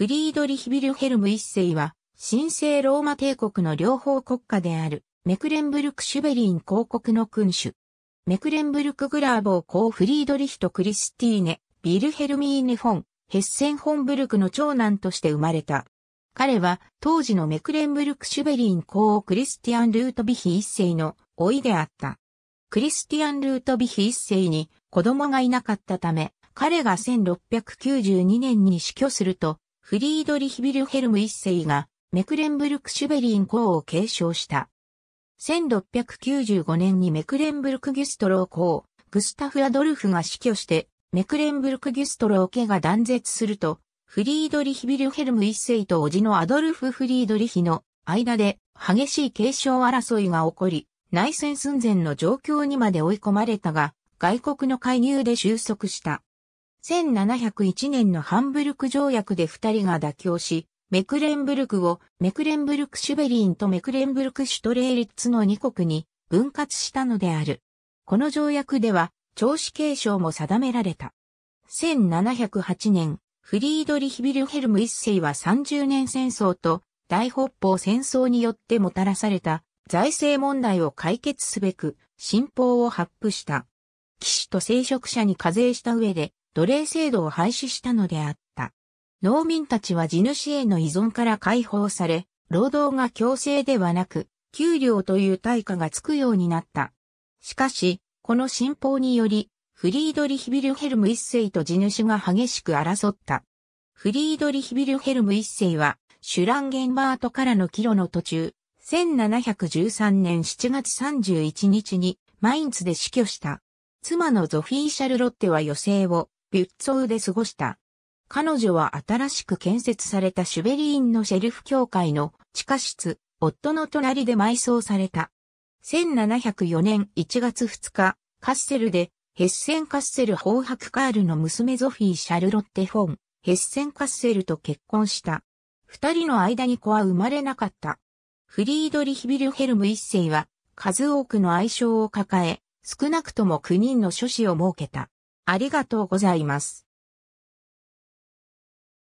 フリードリヒ・ビルヘルム一世は、神聖ローマ帝国の両方国家である、メクレンブルク・シュベリン公国の君主。メクレンブルク・グラーボー公フリードリヒとクリスティーネ、ビルヘルミーネ・フォン、ヘッセン・ホンブルクの長男として生まれた。彼は、当時のメクレンブルク・シュベリン公クリスティアン・ルートビヒ一世の、老いであった。クリスティアン・ルートビヒ一世に子供がいなかったため、彼が1692年に死去すると、フリードリヒ・ビルヘルム一世が、メクレンブルク・シュベリン公を継承した。1695年にメクレンブルク・ギュストロー公、グスタフ・アドルフが死去して、メクレンブルク・ギュストロー家が断絶すると、フリードリヒ・ビルヘルム一世と叔父のアドルフ・フリードリヒの間で激しい継承争いが起こり、内戦寸前の状況にまで追い込まれたが、外国の介入で収束した。1701年のハンブルク条約で二人が妥協し、メクレンブルクをメクレンブルクシュベリンとメクレンブルクシュトレーリッツの二国に分割したのである。この条約では、長子継承も定められた。1708年、フリードリヒ・ビルヘルム一世は30年戦争と大北方戦争によってもたらされた財政問題を解決すべく新法を発布した。騎士と聖職者に課税した上で奴隷制度を廃止したのであった。農民たちは地主への依存から解放され、労働が強制ではなく、給料という対価がつくようになった。しかし、この新法により、フリードリヒビルヘルム一世と地主が激しく争った。フリードリヒビルヘルム一世は、シュランゲンバートからの帰路の途中、1713年7月31日にマインツで死去した。妻のゾフィー・シャルロッテは余生をビュッツォウで過ごした。彼女は新しく建設されたシュベリーンのシェルフ協会の地下室、夫の隣で埋葬された。1704年1月2日、カッセルで、ヘッセンカッセル法白カールの娘ゾフィー・シャルロッテ・フォン、ヘッセンカッセルと結婚した。二人の間に子は生まれなかった。フリードリヒ・ビルヘルム一世は、数多くの愛称を抱え、少なくとも9人の諸子を設けた。ありがとうございます。